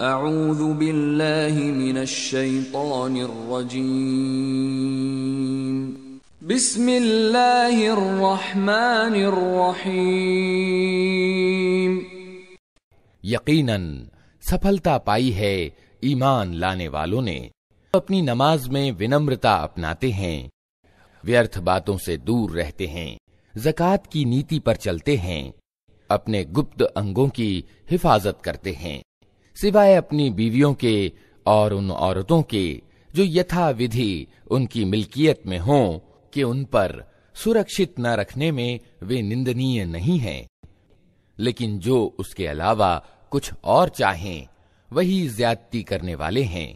أعوذ بالله من الشيطان الرجيم بسم الله الرحمن الرحيم يقينا सफलता पाई है ईमान लाने वालों ने अपनी नमाज में विनम्रता अपनाते हैं व्यर्थ बातों से दूर रहते हैं जक़ात की नीति पर चलते हैं अपने गुप्त अंगों की हिफाजत करते हैं सिवाय अपनी बीवियों के और उन औरतों के जो यथा विधि उनकी मिल्कियत में हो कि उन पर सुरक्षित न रखने में वे निंदनीय नहीं हैं लेकिन जो उसके अलावा कुछ और चाहें वही ज्यादती करने वाले हैं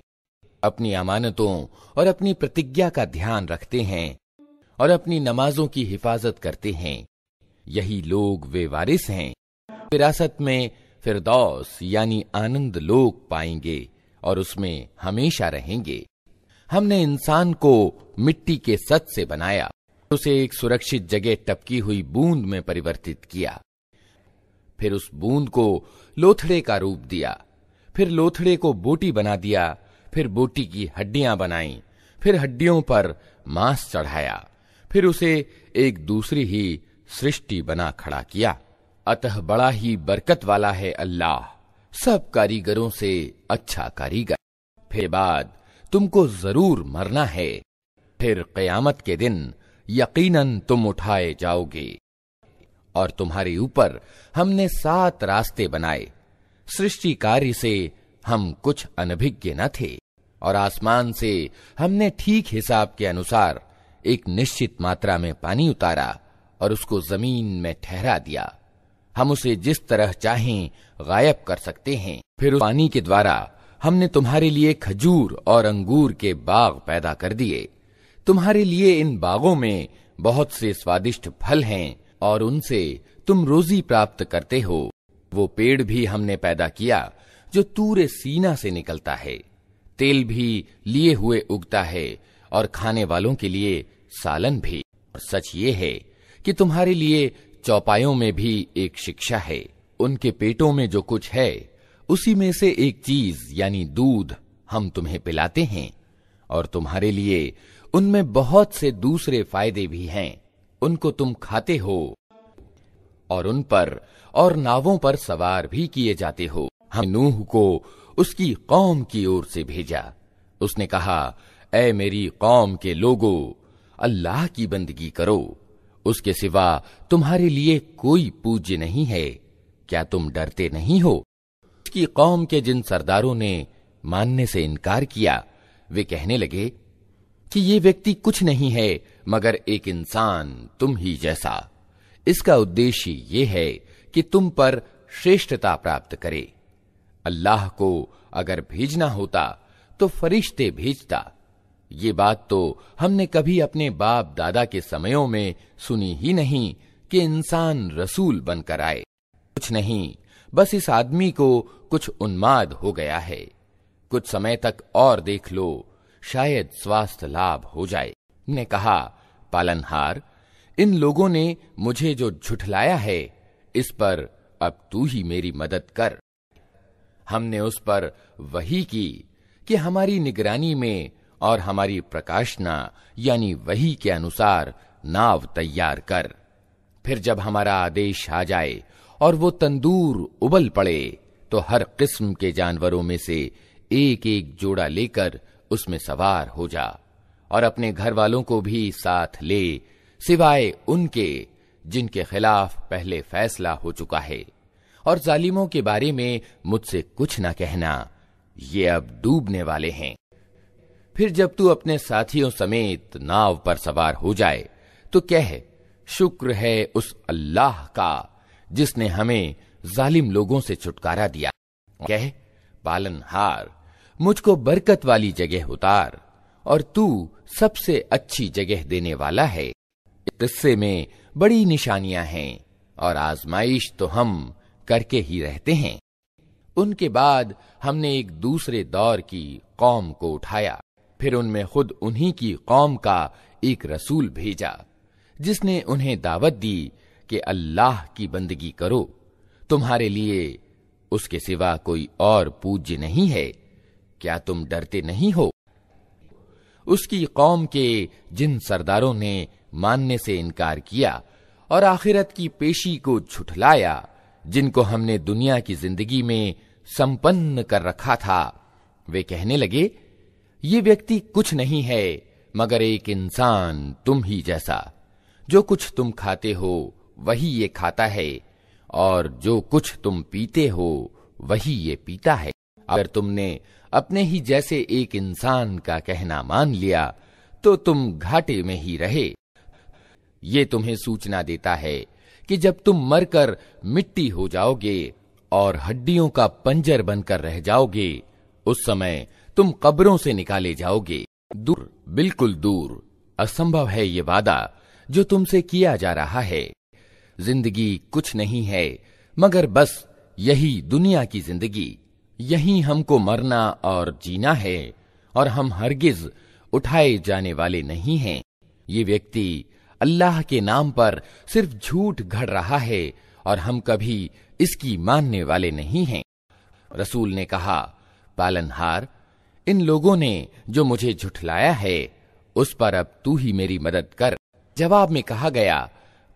अपनी अमानतों और अपनी प्रतिज्ञा का ध्यान रखते हैं और अपनी नमाजों की हिफाजत करते हैं यही लोग वे वारिस हैं विरासत में फिरदौस यानी आनंद लोक पाएंगे और उसमें हमेशा रहेंगे हमने इंसान को मिट्टी के सत से बनाया उसे एक सुरक्षित जगह टपकी हुई बूंद में परिवर्तित किया फिर उस बूंद को लोथड़े का रूप दिया फिर लोथड़े को बोटी बना दिया फिर बोटी की हड्डियां बनाई फिर हड्डियों पर मांस चढ़ाया फिर उसे एक दूसरी ही सृष्टि बना खड़ा किया अतः बड़ा ही बरकत वाला है अल्लाह सब कारीगरों से अच्छा कारीगर फिर बाद तुमको जरूर मरना है फिर कयामत के दिन यकीनन तुम उठाए जाओगे और तुम्हारे ऊपर हमने सात रास्ते बनाए सृष्टि कार्य से हम कुछ अनभिज्ञ न थे और आसमान से हमने ठीक हिसाब के अनुसार एक निश्चित मात्रा में पानी उतारा और उसको जमीन में ठहरा दिया हम उसे जिस तरह चाहें गायब कर सकते हैं फिर उस पानी के द्वारा हमने तुम्हारे लिए खजूर और अंगूर के बाग पैदा कर दिए तुम्हारे लिए इन बागों में बहुत से स्वादिष्ट फल हैं और उनसे तुम रोजी प्राप्त करते हो वो पेड़ भी हमने पैदा किया जो तूरे सीना से निकलता है तेल भी लिए हुए उगता है और खाने वालों के लिए सालन भी और सच ये है कि तुम्हारे लिए चौपायों में भी एक शिक्षा है उनके पेटों में जो कुछ है उसी में से एक चीज यानी दूध हम तुम्हें पिलाते हैं और तुम्हारे लिए उनमें बहुत से दूसरे फायदे भी हैं उनको तुम खाते हो और उन पर और नावों पर सवार भी किए जाते हो हम नूह को उसकी कौम की ओर से भेजा उसने कहा ए मेरी कौम के लोगों अल्लाह की बंदगी करो उसके सिवा तुम्हारे लिए कोई पूज्य नहीं है क्या तुम डरते नहीं हो उसकी कौम के जिन सरदारों ने मानने से इनकार किया वे कहने लगे कि ये व्यक्ति कुछ नहीं है मगर एक इंसान तुम ही जैसा इसका उद्देश्य ये है कि तुम पर श्रेष्ठता प्राप्त करे अल्लाह को अगर भेजना होता तो फरिश्ते भेजता ये बात तो हमने कभी अपने बाप दादा के समयों में सुनी ही नहीं कि इंसान रसूल बनकर आए कुछ नहीं बस इस आदमी को कुछ उन्माद हो गया है कुछ समय तक और देख लो शायद स्वास्थ्य लाभ हो जाए ने कहा पालनहार इन लोगों ने मुझे जो झुठलाया है इस पर अब तू ही मेरी मदद कर हमने उस पर वही की कि हमारी निगरानी में और हमारी प्रकाशना यानी वही के अनुसार नाव तैयार कर फिर जब हमारा आदेश आ जाए और वो तंदूर उबल पड़े तो हर किस्म के जानवरों में से एक एक जोड़ा लेकर उसमें सवार हो जा और अपने घर वालों को भी साथ ले सिवाय उनके जिनके खिलाफ पहले फैसला हो चुका है और जालिमों के बारे में मुझसे कुछ न कहना ये अब डूबने वाले हैं फिर जब तू अपने साथियों समेत नाव पर सवार हो जाए तो कह शुक्र है उस अल्लाह का जिसने हमें जालिम लोगों से छुटकारा दिया कह पालनहार मुझको बरकत वाली जगह उतार और तू सबसे अच्छी जगह देने वाला है किस्से में बड़ी निशानियां हैं और आजमाइश तो हम करके ही रहते हैं उनके बाद हमने एक दूसरे दौर की कौम को उठाया फिर उनमें खुद उन्हीं की कौम का एक रसूल भेजा जिसने उन्हें दावत दी कि अल्लाह की बंदगी करो तुम्हारे लिए उसके सिवा कोई और पूज्य नहीं है क्या तुम डरते नहीं हो उसकी कौम के जिन सरदारों ने मानने से इनकार किया और आखिरत की पेशी को छुटलाया जिनको हमने दुनिया की जिंदगी में संपन्न कर रखा था वे कहने लगे ये व्यक्ति कुछ नहीं है मगर एक इंसान तुम ही जैसा जो कुछ तुम खाते हो वही ये खाता है और जो कुछ तुम पीते हो वही ये पीता है अगर तुमने अपने ही जैसे एक इंसान का कहना मान लिया तो तुम घाटे में ही रहे ये तुम्हें सूचना देता है कि जब तुम मरकर मिट्टी हो जाओगे और हड्डियों का पंजर बनकर रह जाओगे उस समय तुम कब्रों से निकाले जाओगे दूर बिल्कुल दूर असंभव है ये वादा जो तुमसे किया जा रहा है जिंदगी कुछ नहीं है मगर बस यही दुनिया की जिंदगी यही हमको मरना और जीना है और हम हरगिज उठाए जाने वाले नहीं हैं ये व्यक्ति अल्लाह के नाम पर सिर्फ झूठ घड़ रहा है और हम कभी इसकी मानने वाले नहीं हैं रसूल ने कहा पालनहार इन लोगों ने जो मुझे झुठलाया है उस पर अब तू ही मेरी मदद कर जवाब में कहा गया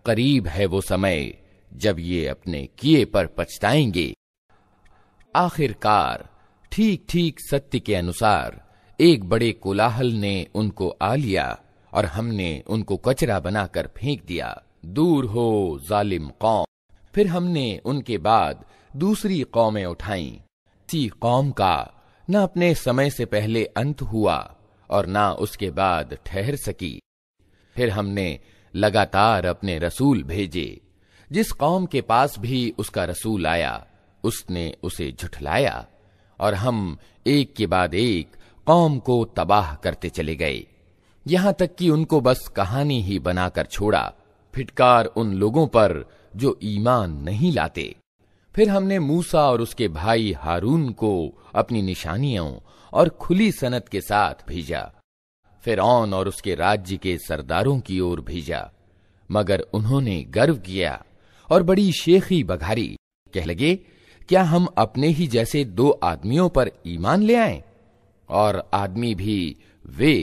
करीब है वो समय जब ये अपने किए पर पछताएंगे आखिरकार ठीक ठीक सत्य के अनुसार एक बड़े कोलाहल ने उनको आ लिया और हमने उनको कचरा बनाकर फेंक दिया दूर हो जालिम कौम फिर हमने उनके बाद दूसरी कौमें उठाई कौम का न अपने समय से पहले अंत हुआ और ना उसके बाद ठहर सकी फिर हमने लगातार अपने रसूल भेजे जिस कौम के पास भी उसका रसूल आया उसने उसे झुठलाया और हम एक के बाद एक कौम को तबाह करते चले गए यहां तक कि उनको बस कहानी ही बनाकर छोड़ा फिटकार उन लोगों पर जो ईमान नहीं लाते फिर हमने मूसा और उसके भाई हारून को अपनी निशानियों और खुली सनत के साथ भेजा फिर और उसके राज्य के सरदारों की ओर भेजा मगर उन्होंने गर्व किया और बड़ी शेखी बघारी कह लगे क्या हम अपने ही जैसे दो आदमियों पर ईमान ले आए और आदमी भी वे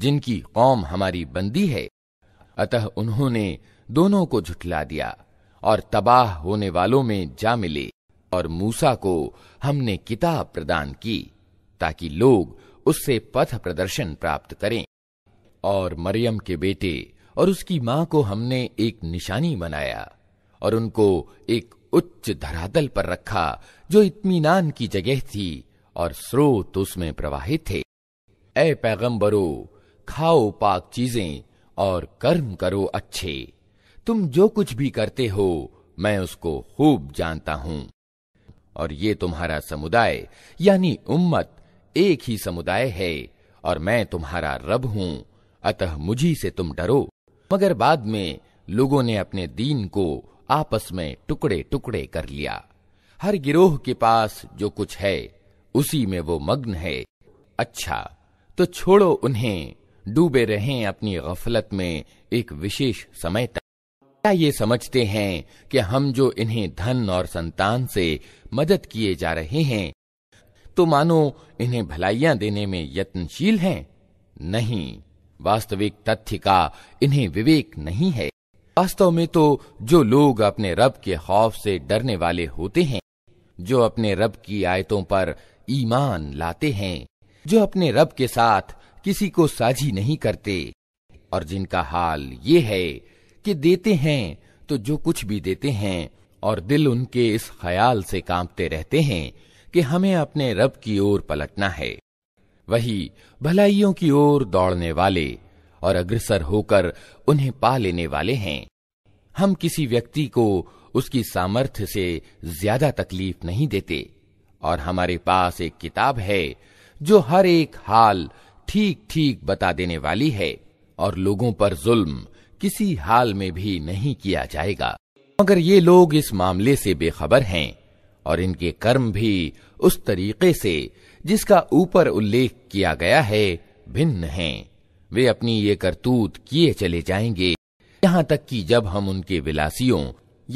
जिनकी कौम हमारी बंदी है अतः उन्होंने दोनों को झुठला दिया और तबाह होने वालों में जा मिले और मूसा को हमने किताब प्रदान की ताकि लोग उससे पथ प्रदर्शन प्राप्त करें और मरियम के बेटे और उसकी मां को हमने एक निशानी बनाया और उनको एक उच्च धरातल पर रखा जो इत्मीनान की जगह थी और स्रोत उसमें प्रवाहित थे ए पैगंबरो खाओ पाक चीजें और कर्म करो अच्छे तुम जो कुछ भी करते हो मैं उसको खूब जानता हूं और ये तुम्हारा समुदाय यानी उम्मत एक ही समुदाय है और मैं तुम्हारा रब हूं अतः मुझी से तुम डरो मगर बाद में लोगों ने अपने दीन को आपस में टुकड़े टुकड़े कर लिया हर गिरोह के पास जो कुछ है उसी में वो मग्न है अच्छा तो छोड़ो उन्हें डूबे रहें अपनी गफलत में एक विशेष समय तक क्या ये समझते हैं कि हम जो इन्हें धन और संतान से मदद किए जा रहे हैं तो मानो इन्हें भलाइयां देने में यत्नशील हैं नहीं वास्तविक तथ्य का इन्हें विवेक नहीं है वास्तव में तो जो लोग अपने रब के खौफ से डरने वाले होते हैं जो अपने रब की आयतों पर ईमान लाते हैं जो अपने रब के साथ किसी को साझी नहीं करते और जिनका हाल ये है कि देते हैं तो जो कुछ भी देते हैं और दिल उनके इस ख्याल से कांपते रहते हैं कि हमें अपने रब की ओर पलटना है वही भलाइयों की ओर दौड़ने वाले और अग्रसर होकर उन्हें पा लेने वाले हैं हम किसी व्यक्ति को उसकी सामर्थ्य से ज्यादा तकलीफ नहीं देते और हमारे पास एक किताब है जो हर एक हाल ठीक ठीक बता देने वाली है और लोगों पर जुल्म किसी हाल में भी नहीं किया जाएगा मगर ये लोग इस मामले से बेखबर हैं और इनके कर्म भी उस तरीके से जिसका ऊपर उल्लेख किया गया है भिन्न हैं वे अपनी ये करतूत किए चले जाएंगे यहाँ तक कि जब हम उनके विलासियों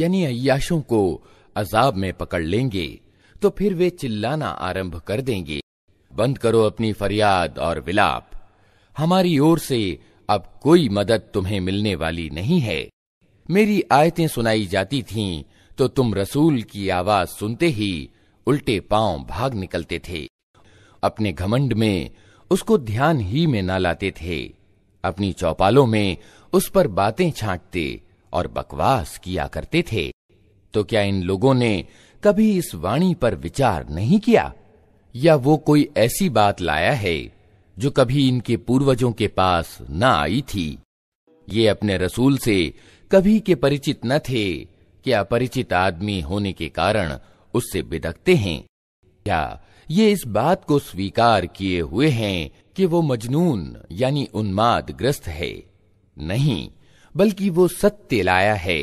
यानी अयाशों को अजाब में पकड़ लेंगे तो फिर वे चिल्लाना आरंभ कर देंगे बंद करो अपनी फरियाद और विलाप हमारी ओर से अब कोई मदद तुम्हें मिलने वाली नहीं है मेरी आयतें सुनाई जाती थीं तो तुम रसूल की आवाज सुनते ही उल्टे पांव भाग निकलते थे अपने घमंड में उसको ध्यान ही में ना लाते थे अपनी चौपालों में उस पर बातें छांटते और बकवास किया करते थे तो क्या इन लोगों ने कभी इस वाणी पर विचार नहीं किया या वो कोई ऐसी बात लाया है जो कभी इनके पूर्वजों के पास न आई थी ये अपने रसूल से कभी के परिचित न थे कि अपरिचित आदमी होने के कारण उससे बिदकते हैं क्या ये इस बात को स्वीकार किए हुए हैं कि वो मजनून यानी उन्माद ग्रस्त है नहीं बल्कि वो सत्य लाया है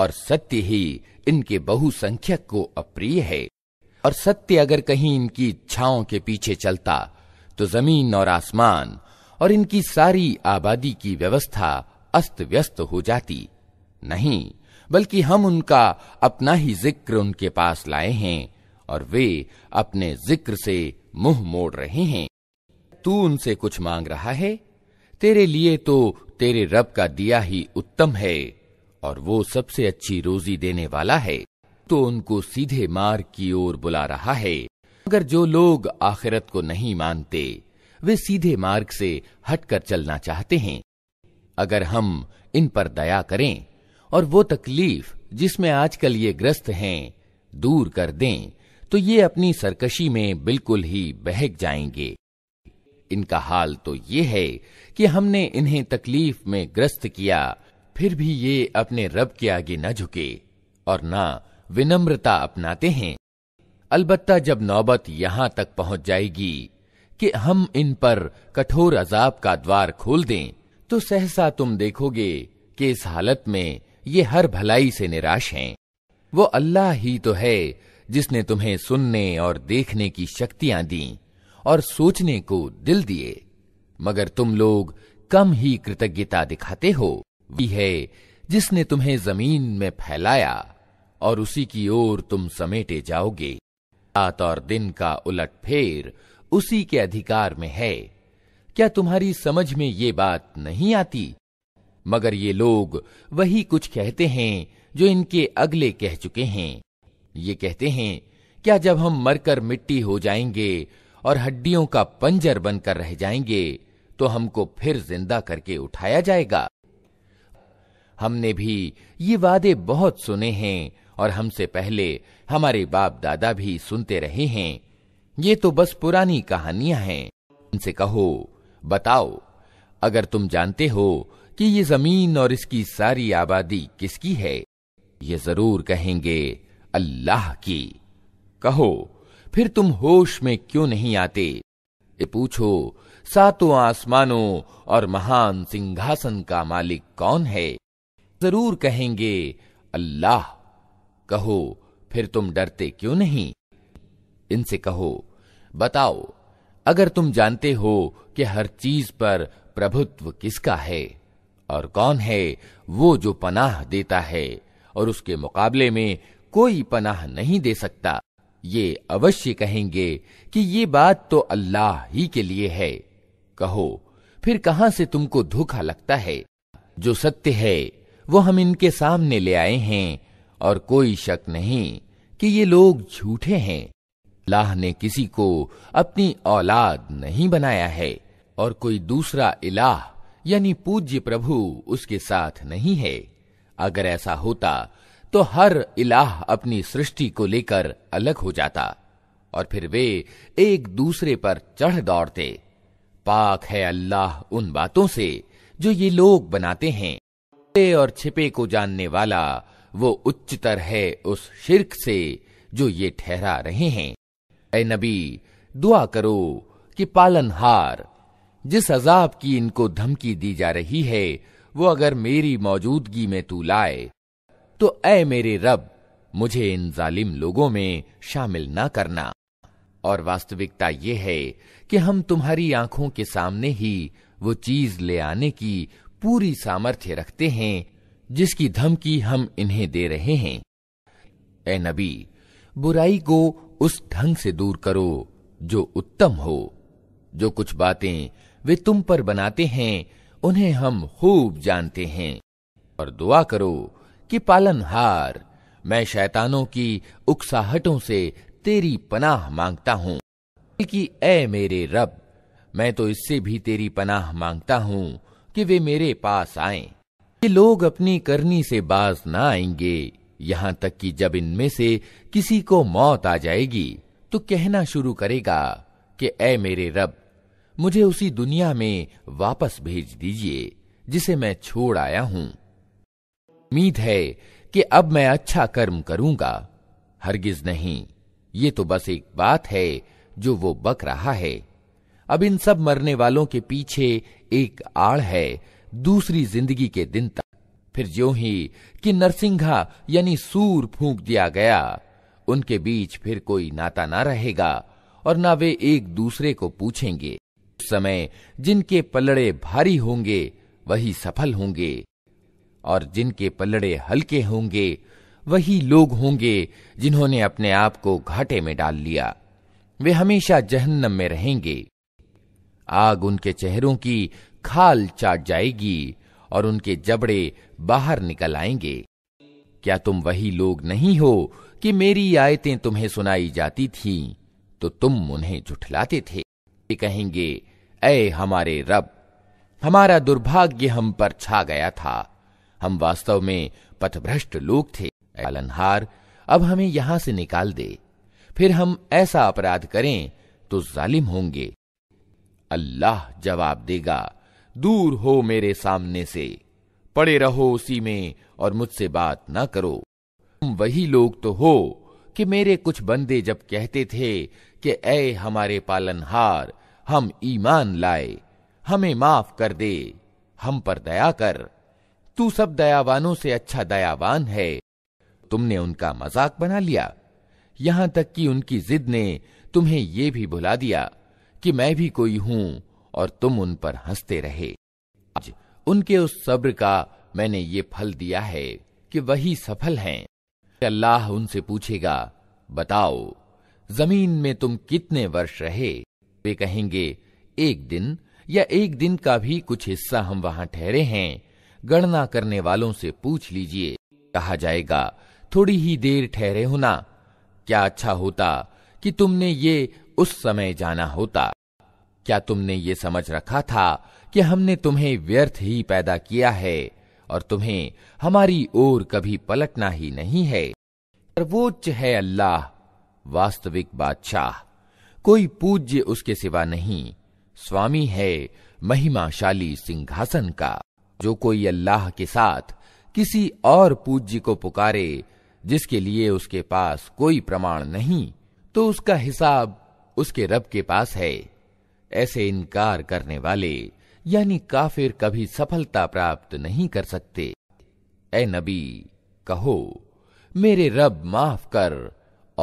और सत्य ही इनके बहुसंख्यक को अप्रिय है और सत्य अगर कहीं इनकी इच्छाओं के पीछे चलता तो जमीन और आसमान और इनकी सारी आबादी की व्यवस्था अस्त व्यस्त हो जाती नहीं बल्कि हम उनका अपना ही जिक्र उनके पास लाए हैं और वे अपने जिक्र से मुंह मोड़ रहे हैं तू उनसे कुछ मांग रहा है तेरे लिए तो तेरे रब का दिया ही उत्तम है और वो सबसे अच्छी रोजी देने वाला है तो उनको सीधे मार्ग की ओर बुला रहा है मगर जो लोग आखिरत को नहीं मानते वे सीधे मार्ग से हटकर चलना चाहते हैं अगर हम इन पर दया करें और वो तकलीफ जिसमें आजकल ये ग्रस्त हैं दूर कर दें तो ये अपनी सरकशी में बिल्कुल ही बहक जाएंगे इनका हाल तो ये है कि हमने इन्हें तकलीफ में ग्रस्त किया फिर भी ये अपने रब के आगे न झुके और ना विनम्रता अपनाते हैं अलबत्ता जब नौबत यहां तक पहुंच जाएगी कि हम इन पर कठोर अजाब का द्वार खोल दें तो सहसा तुम देखोगे कि इस हालत में ये हर भलाई से निराश हैं वो अल्लाह ही तो है जिसने तुम्हें सुनने और देखने की शक्तियां दी और सोचने को दिल दिए मगर तुम लोग कम ही कृतज्ञता दिखाते हो वही है जिसने तुम्हें जमीन में फैलाया और उसी की ओर तुम समेटे जाओगे रात और दिन का उलट फेर उसी के अधिकार में है क्या तुम्हारी समझ में ये बात नहीं आती मगर ये लोग वही कुछ कहते हैं जो इनके अगले कह चुके हैं ये कहते हैं क्या जब हम मरकर मिट्टी हो जाएंगे और हड्डियों का पंजर बनकर रह जाएंगे तो हमको फिर जिंदा करके उठाया जाएगा हमने भी ये वादे बहुत सुने हैं और हमसे पहले हमारे बाप दादा भी सुनते रहे हैं ये तो बस पुरानी कहानियां हैं उनसे कहो बताओ अगर तुम जानते हो कि ये जमीन और इसकी सारी आबादी किसकी है ये जरूर कहेंगे अल्लाह की कहो फिर तुम होश में क्यों नहीं आते ये पूछो सातों आसमानों और महान सिंहासन का मालिक कौन है जरूर कहेंगे अल्लाह कहो फिर तुम डरते क्यों नहीं इनसे कहो बताओ अगर तुम जानते हो कि हर चीज पर प्रभुत्व किसका है और कौन है वो जो पनाह देता है और उसके मुकाबले में कोई पनाह नहीं दे सकता ये अवश्य कहेंगे कि ये बात तो अल्लाह ही के लिए है कहो फिर कहां से तुमको धोखा लगता है जो सत्य है वो हम इनके सामने ले आए हैं और कोई शक नहीं कि ये लोग झूठे हैं लाह ने किसी को अपनी औलाद नहीं बनाया है और कोई दूसरा इलाह यानी पूज्य प्रभु उसके साथ नहीं है अगर ऐसा होता तो हर इलाह अपनी सृष्टि को लेकर अलग हो जाता और फिर वे एक दूसरे पर चढ़ दौड़ते पाक है अल्लाह उन बातों से जो ये लोग बनाते हैं और छिपे को जानने वाला वो उच्चतर है उस शिरक से जो ये ठहरा रहे हैं ए नबी दुआ करो कि पालनहार जिस अजाब की इनको धमकी दी जा रही है वो अगर मेरी मौजूदगी में तू लाए तो ऐ मेरे रब मुझे इन जालिम लोगों में शामिल ना करना और वास्तविकता यह है कि हम तुम्हारी आंखों के सामने ही वो चीज ले आने की पूरी सामर्थ्य रखते हैं जिसकी धमकी हम इन्हें दे रहे हैं ए नबी बुराई को उस ढंग से दूर करो जो उत्तम हो जो कुछ बातें वे तुम पर बनाते हैं उन्हें हम खूब जानते हैं और दुआ करो कि पालनहार मैं शैतानों की उकसाहटों से तेरी पनाह मांगता हूं कि ए मेरे रब मैं तो इससे भी तेरी पनाह मांगता हूं कि वे मेरे पास आएं कि लोग अपनी करनी से बाज न आएंगे यहां तक कि जब इनमें से किसी को मौत आ जाएगी तो कहना शुरू करेगा कि ऐ मेरे रब मुझे उसी दुनिया में वापस भेज दीजिए जिसे मैं छोड़ आया हूं उम्मीद है कि अब मैं अच्छा कर्म करूंगा हरगिज नहीं ये तो बस एक बात है जो वो बक रहा है अब इन सब मरने वालों के पीछे एक आड़ है दूसरी जिंदगी के दिन तक फिर ज्यो ही कि नरसिंघा यानी सूर फूंक दिया गया उनके बीच फिर कोई नाता ना रहेगा और ना वे एक दूसरे को पूछेंगे समय जिनके पलड़े भारी होंगे वही सफल होंगे और जिनके पलड़े हल्के होंगे वही लोग होंगे जिन्होंने अपने आप को घाटे में डाल लिया वे हमेशा जहन्नम में रहेंगे आग उनके चेहरों की खाल चाट जाएगी और उनके जबड़े बाहर निकल आएंगे क्या तुम वही लोग नहीं हो कि मेरी आयतें तुम्हें सुनाई जाती थीं तो तुम उन्हें झुठलाते थे कहेंगे ऐ हमारे रब हमारा दुर्भाग्य हम पर छा गया था हम वास्तव में पथभ्रष्ट लोग थे अलनहार अब हमें यहां से निकाल दे फिर हम ऐसा अपराध करें तो जालिम होंगे अल्लाह जवाब देगा दूर हो मेरे सामने से पड़े रहो उसी में और मुझसे बात ना करो तुम वही लोग तो हो कि मेरे कुछ बंदे जब कहते थे कि ए हमारे पालनहार हम ईमान लाए हमें माफ कर दे हम पर दया कर तू सब दयावानों से अच्छा दयावान है तुमने उनका मजाक बना लिया यहां तक कि उनकी जिद ने तुम्हें यह भी भुला दिया कि मैं भी कोई हूं और तुम उन पर हंसते रहे आज उनके उस सब्र का मैंने ये फल दिया है कि वही सफल हैं अल्लाह उनसे पूछेगा बताओ जमीन में तुम कितने वर्ष रहे वे कहेंगे एक दिन या एक दिन का भी कुछ हिस्सा हम वहां ठहरे हैं गणना करने वालों से पूछ लीजिए कहा जाएगा थोड़ी ही देर ठहरे होना क्या अच्छा होता कि तुमने ये उस समय जाना होता क्या तुमने ये समझ रखा था कि हमने तुम्हें व्यर्थ ही पैदा किया है और तुम्हें हमारी ओर कभी पलटना ही नहीं है सर्वोच्च है अल्लाह वास्तविक बादशाह कोई पूज्य उसके सिवा नहीं स्वामी है महिमाशाली सिंहासन का जो कोई अल्लाह के साथ किसी और पूज्य को पुकारे जिसके लिए उसके पास कोई प्रमाण नहीं तो उसका हिसाब उसके रब के पास है ऐसे इनकार करने वाले यानी काफिर कभी सफलता प्राप्त नहीं कर सकते ए नबी कहो मेरे रब माफ कर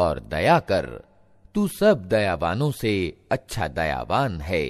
और दया कर तू सब दयावानों से अच्छा दयावान है